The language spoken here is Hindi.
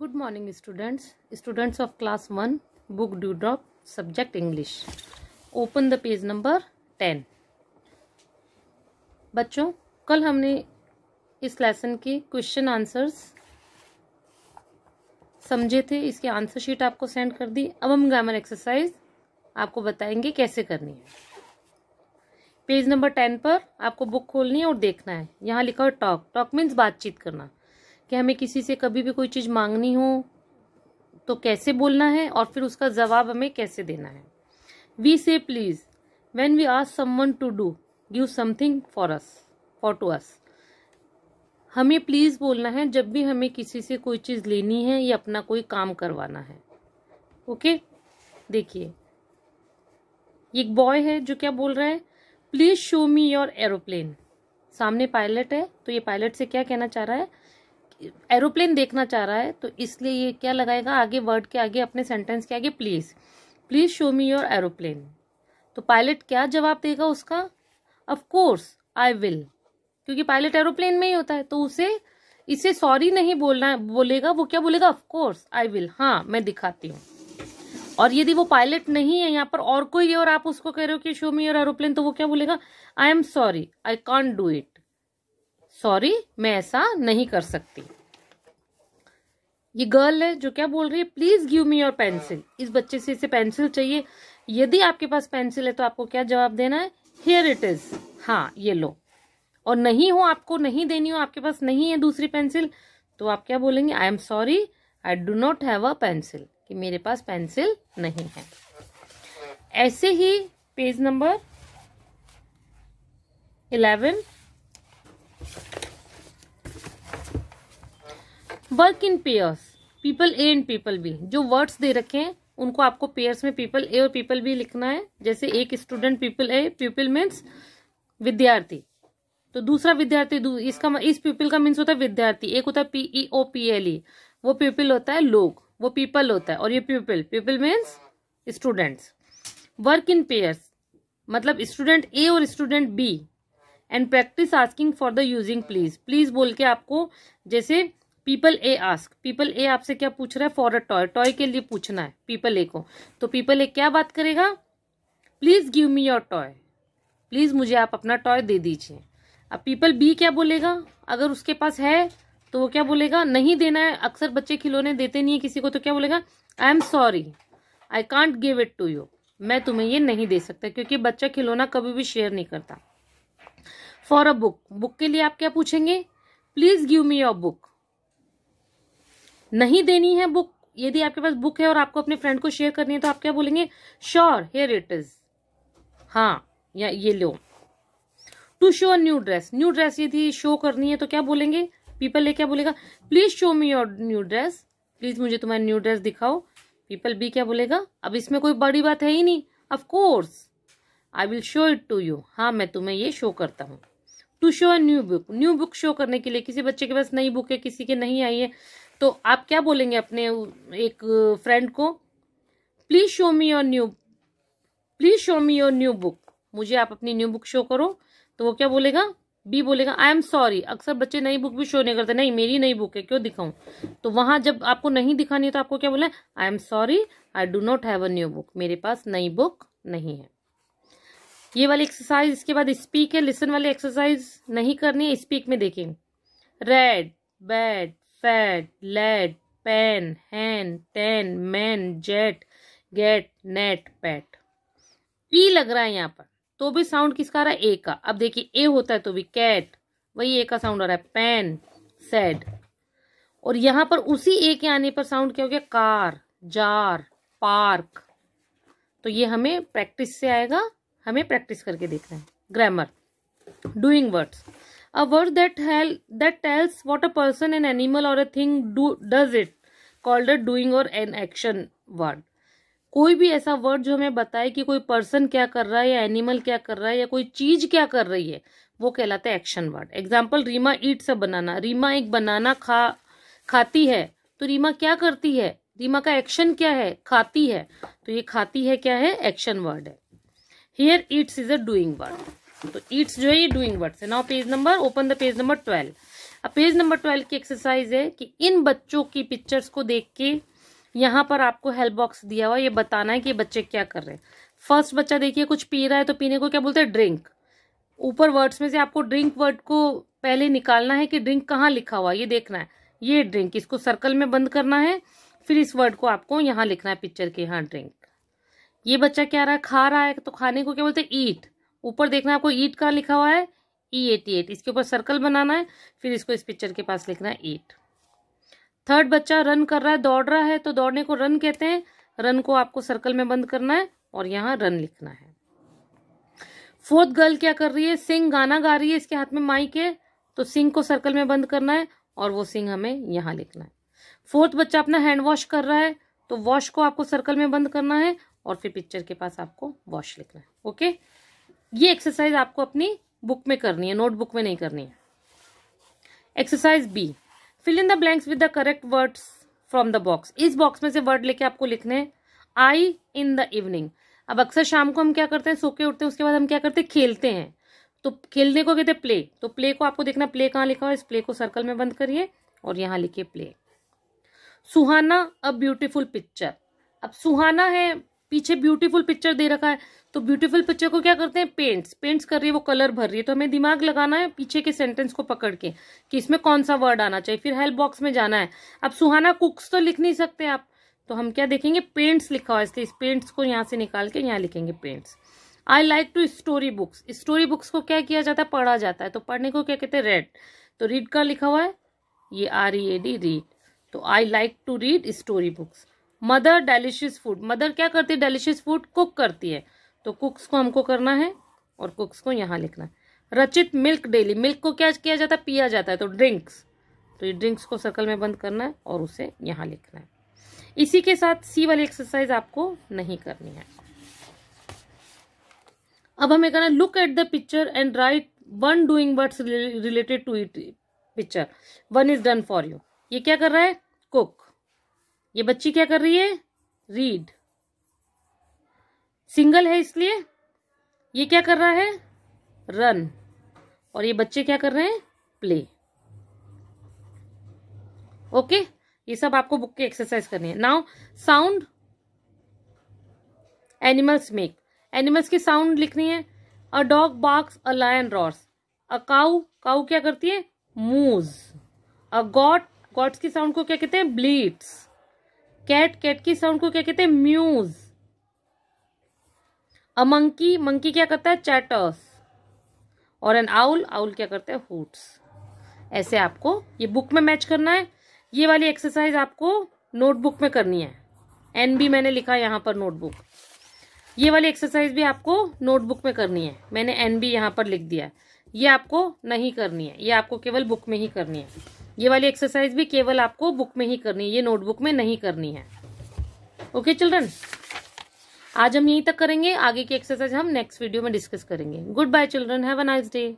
good morning students students of class one book do drop subject English open the page number ten बच्चों कल हमने इस लेसन के क्वेश्चन आंसर्स समझे थे इसकी आंसर शीट आपको सेंड कर दी अब हम ग्रामर एक्सरसाइज आपको बताएंगे कैसे करनी है पेज नंबर टेन पर आपको बुक खोलनी है और देखना है यहाँ लिखा हो टॉक टॉक मीन्स बातचीत करना कि हमें किसी से कभी भी कोई चीज़ मांगनी हो तो कैसे बोलना है और फिर उसका जवाब हमें कैसे देना है we say please when we ask someone to do give something for us for to us हमें प्लीज़ बोलना है जब भी हमें किसी से कोई चीज़ लेनी है या अपना कोई काम करवाना है ओके देखिए एक बॉय है जो क्या बोल रहा है please show me your aeroplane सामने पायलट है तो ये पायलट से क्या कहना चाह रहा है एरोप्लेन देखना चाह रहा है तो इसलिए ये क्या लगाएगा आगे वर्ड के आगे अपने सेंटेंस के आगे please please show me your aeroplane तो पायलट क्या जवाब देगा उसका ऑफकोर्स आई विल क्योंकि पायलट एरोप्लेन में ही होता है तो उसे इसे सॉरी नहीं बोलना बोलेगा वो क्या बोलेगा ऑफकोर्स आई विल हाँ मैं दिखाती हूँ और यदि वो पायलट नहीं है यहाँ पर और कोई और आप उसको कह रहे हो कि शो मी योर एरोप्लेन तो वो क्या बोलेगा I am sorry I can't do it sorry मैं ऐसा नहीं कर सकती ये गर्ल है जो क्या बोल रही है please give me your pencil इस बच्चे से इसे पेंसिल चाहिए यदि आपके पास पेंसिल है तो आपको क्या जवाब देना है हियर इट इज हाँ ये लो और नहीं हो आपको नहीं देनी हो आपके पास नहीं है दूसरी पेंसिल तो आप क्या बोलेंगे I am sorry I do not have a pencil कि मेरे पास पेंसिल नहीं है ऐसे ही page number eleven work in pairs people A and people B जो वर्ड्स दे रखे हैं उनको आपको पेयर्स में पीपल ए और पीपल बी लिखना है जैसे एक student people A people means विद्यार्थी तो दूसरा विद्यार्थी दू, इसका इस पीपल का मीन्स होता है विद्यार्थी एक होता है P E O P L E वो पीपल होता है लोग वो पीपल होता है और ये people people means students work in pairs मतलब स्टूडेंट ए और student B and practice asking for the using please please बोल के आपको जैसे people A ask people A आपसे क्या पूछ रहा है फॉर अ टॉय टॉय के लिए पूछना है पीपल ए को तो पीपल ए क्या बात करेगा please give me your toy please मुझे आप अपना टॉय दे दीजिए अब पीपल बी क्या बोलेगा अगर उसके पास है तो वो क्या बोलेगा नहीं देना है अक्सर बच्चे खिलौने देते नहीं है किसी को तो क्या बोलेगा I am sorry I can't give it to you मैं तुम्हें ये नहीं दे सकता क्योंकि बच्चा खिलौना कभी भी शेयर नहीं करता फॉर अ बुक बुक के लिए आप क्या पूछेंगे please give me your book नहीं देनी है बुक यदि आपके पास बुक है और आपको अपने फ्रेंड को शेयर करनी है तो आप क्या बोलेंगे श्योर हेयर इट इज हाँ या ये लो to show new dress new dress यदि शो करनी है तो क्या बोलेंगे पीपल ले क्या बोलेगा please show me your new dress please मुझे तुम्हारी न्यू ड्रेस दिखाओ पीपल बी क्या बोलेगा अब इसमें कोई बड़ी बात है ही नहीं of course I will show it to you हाँ मैं तुम्हें ये शो करता हूँ to show a new book new book show करने के लिए किसी बच्चे के पास नई बुक है किसी के नहीं आई है तो आप क्या बोलेंगे अपने एक फ्रेंड को please show me your new please show me your new book मुझे आप अपनी न्यू बुक शो करो तो वो क्या बोलेगा बी बोलेगा आई एम सॉरी अक्सर बच्चे नई बुक भी शो नहीं करते नहीं मेरी नई बुक है क्यों दिखाऊं तो वहां जब आपको नहीं दिखानी है तो आपको क्या बोला I am sorry I do not have a new book मेरे पास नई बुक नहीं है ये वाली एक्सरसाइज इसके बाद स्पीक है लिसन वाली एक्सरसाइज नहीं करनी है स्पीक में देखें red bad fat led pan hen ten man jet get net pat ई लग रहा है यहाँ पर तो भी साउंड किसका आ रहा है ए का अब देखिए ए होता है तो भी कैट वही ए का साउंड आ रहा है पेन सेड और यहाँ पर उसी ए के आने पर साउंड क्या हो गया कार जार पार्क तो ये हमें प्रैक्टिस से आएगा हमें प्रैक्टिस करके देखना है grammar doing words a word that tell, that tells what a person an animal or a thing do does it called a doing or an action कोई भी ऐसा वर्ड जो हमें बताए कि कोई पर्सन क्या कर रहा है या एनिमल क्या कर रहा है या कोई चीज क्या कर रही है वो कहलाता है action word example Reema eats a banana Reema एक बनाना खा खाती है तो रीमा क्या करती है रीमा का एक्शन क्या है खाती है तो ये खाती है क्या है एक्शन वर्ड है here eats is a doing word तो इट्स जो है ये डूइंग वर्ड्स है now page number open the page number twelve अब पेज नंबर ट्वेल्व की एक्सरसाइज है कि इन बच्चों की पिक्चर्स को देख के यहाँ पर आपको हेल्प बॉक्स दिया हुआ ये बताना है कि ये बच्चे क्या कर रहे हैं फर्स्ट बच्चा देखिए कुछ पी रहा है तो पीने को क्या बोलते हैं ड्रिंक ऊपर वर्ड्स में से आपको ड्रिंक वर्ड को पहले निकालना है कि ड्रिंक कहाँ लिखा हुआ ये देखना है ये ड्रिंक इसको सर्कल में बंद करना है फिर इस वर्ड को आपको यहाँ लिखना है पिक्चर के यहाँ ड्रिंक ये बच्चा क्या रहा है खा रहा है तो खाने को क्या बोलते हैं ईट ऊपर देखना है आपको ईट कहाँ लिखा हुआ है ई एटी एट इसके ऊपर सर्कल बनाना है फिर इसको इस पिक्चर के पास लिखना है ईट थर्ड बच्चा रन कर रहा है दौड़ रहा है तो दौड़ने को रन कहते हैं रन को आपको सर्कल में बंद करना है और यहाँ रन लिखना है फोर्थ गर्ल क्या कर रही है सिंह गाना गा रही है इसके हाथ में माइक है तो सिंह को सर्कल में बंद करना है और वो सिंह हमें यहाँ लिखना है फोर्थ बच्चा अपना हैंड वॉश कर रहा है तो वॉश को आपको सर्कल में बंद करना है और फिर पिक्चर के पास आपको वॉश लिखना है ओके ये एक्सरसाइज आपको अपनी बुक में करनी है नोटबुक में नहीं करनी है exercise B fill in the blanks with the correct words from the box इस बॉक्स में से वर्ड लेके आपको लिखने हैं आई इन द इवनिंग अब अक्सर शाम को हम क्या करते हैं सोके उठते हैं उसके बाद हम क्या करते हैं खेलते हैं तो खेलने को कहते हैं प्ले तो प्ले को आपको देखना प्ले कहाँ लिखा हुआ इस प्ले को सर्कल में बंद करिए और यहाँ लिखिए प्ले सुहाना अ ब्यूटिफुल पिक्चर अब सुहाना है पीछे ब्यूटीफुल पिक्चर दे रखा है तो ब्यूटीफुल पिक्चर को क्या करते हैं पेंट्स पेंट्स कर रही है वो कलर भर रही है तो हमें दिमाग लगाना है पीछे के सेंटेंस को पकड़ के कि इसमें कौन सा वर्ड आना चाहिए फिर हेल्प बॉक्स में जाना है अब सुहाना कुक्स तो लिख नहीं सकते आप तो हम क्या देखेंगे पेंट्स लिखा हुआ है इसलिए इस पेंट्स को यहाँ से निकाल के यहाँ लिखेंगे paints I like to story books story books को क्या किया जाता है पढ़ा जाता है तो पढ़ने को क्या कहते हैं रेड तो रीड का लिखा हुआ है ये R E A D read तो I like to read story books mother delicious food mother क्या करती है डेलिशियस फूड कुक करती है तो कुक्स को हमको करना है और कुक्स को यहाँ लिखना है रचित मिल्क डेली मिल्क को क्या किया जाता है पिया जाता है तो ड्रिंक्स तो ये ड्रिंक्स को सर्कल में बंद करना है और उसे यहाँ लिखना है इसी के साथ सी वाली एक्सरसाइज आपको नहीं करनी है अब हमें करना है look at the picture and write one doing words related to it picture one is done for you ये क्या कर रहा है कुक ये बच्ची क्या कर रही है रीड सिंगल है इसलिए ये क्या कर रहा है रन और ये बच्चे क्या कर रहे हैं प्ले ओके ये सब आपको बुक की एक्सरसाइज करनी है now sound animals make animals की साउंड लिखनी है a dog barks a lion roars a cow cow क्या करती है मूज अ गॉट गॉट्स की साउंड को क्या कहते हैं ब्लीट्स कैट कैट की साउंड को क्या कहते हैं म्यूज अ मंकी मंकी क्या करता है चैटर्स और एन आउल आउल क्या करता है हुट्स ऐसे आपको ये बुक में मैच करना है ये वाली एक्सरसाइज आपको नोटबुक में करनी है एन बी मैंने लिखा यहाँ पर नोटबुक ये वाली एक्सरसाइज भी आपको नोटबुक में करनी है मैंने एन बी यहाँ पर लिख दिया ये आपको नहीं करनी है ये आपको केवल बुक में ही करनी है ये वाली एक्सरसाइज भी केवल आपको बुक में ही करनी है ये नोटबुक में नहीं करनी है ओके चिल्ड्रन आज हम यहीं तक करेंगे आगे की एक्सरसाइज हम नेक्स्ट वीडियो में डिस्कस करेंगे good bye children have a nice day